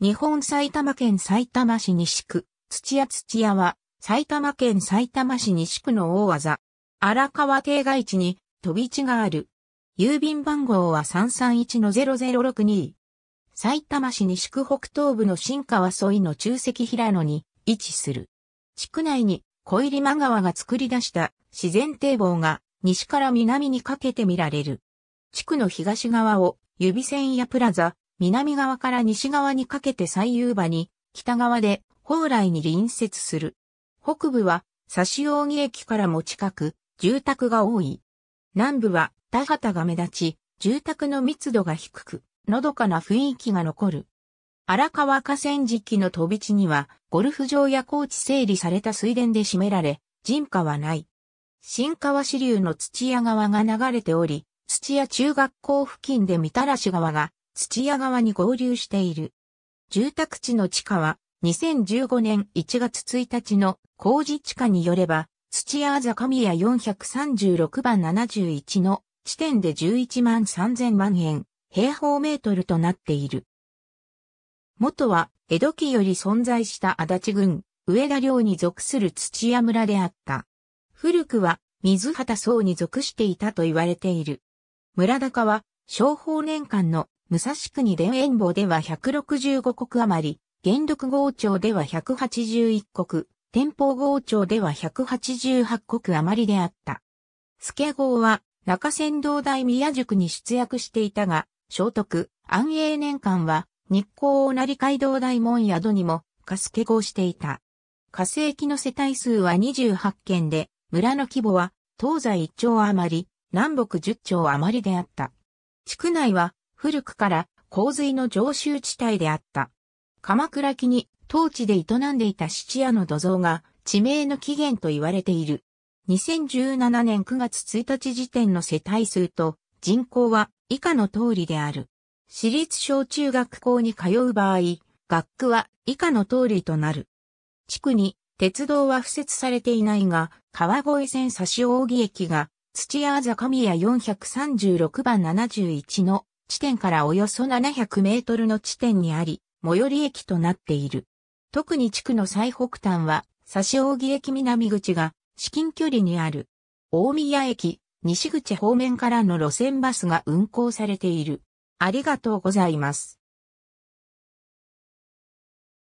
日本埼玉県埼玉市西区、土屋土屋は、埼玉県埼玉市西区の大技、荒川定外地に飛び地がある。郵便番号は331-0062。埼玉市西区北東部の新川沿いの中石平野に位置する。地区内に小入間川が作り出した自然堤防が西から南にかけて見られる。地区の東側を指線やプラザ、南側から西側にかけて最優場に、北側で蓬莱に隣接する。北部は指扇駅からも近く、住宅が多い。南部は田畑が目立ち、住宅の密度が低く、のどかな雰囲気が残る。荒川河川敷の飛び地には、ゴルフ場や高地整理された水田で占められ、人家はない。新川支流の土屋川が流れており、土屋中学校付近でみたらし川が土屋川に合流している。住宅地の地下は2015年1月1日の工事地下によれば、土屋座神谷436番71の地点で11万3000万円、平方メートルとなっている。元は江戸期より存在した足立郡、上田領に属する土屋村であった。古くは水畑層に属していたと言われている。村高は、商法年間の武蔵国田園坊では165国余り、元禄号町では181国、天保号町では188国余りであった。助号は中山道大宮塾に出役していたが、聖徳、安永年間は日光大成街道大門宿にも加助号していた。加星期の世帯数は28件で、村の規模は東西1丁余り、南北10丁余りであった。地区内は古くから洪水の常習地帯であった。鎌倉期に当地で営んでいた七夜の土蔵が地名の起源と言われている。2017年9月1日時点の世帯数と人口は以下の通りである。私立小中学校に通う場合、学区は以下の通りとなる。地区に鉄道は付設されていないが、川越線差し扇駅が土屋坂宮436番71の地点からおよそ700メートルの地点にあり、最寄り駅となっている。特に地区の最北端は、指扇駅南口が至近距離にある。大宮駅、西口方面からの路線バスが運行されている。ありがとうございます。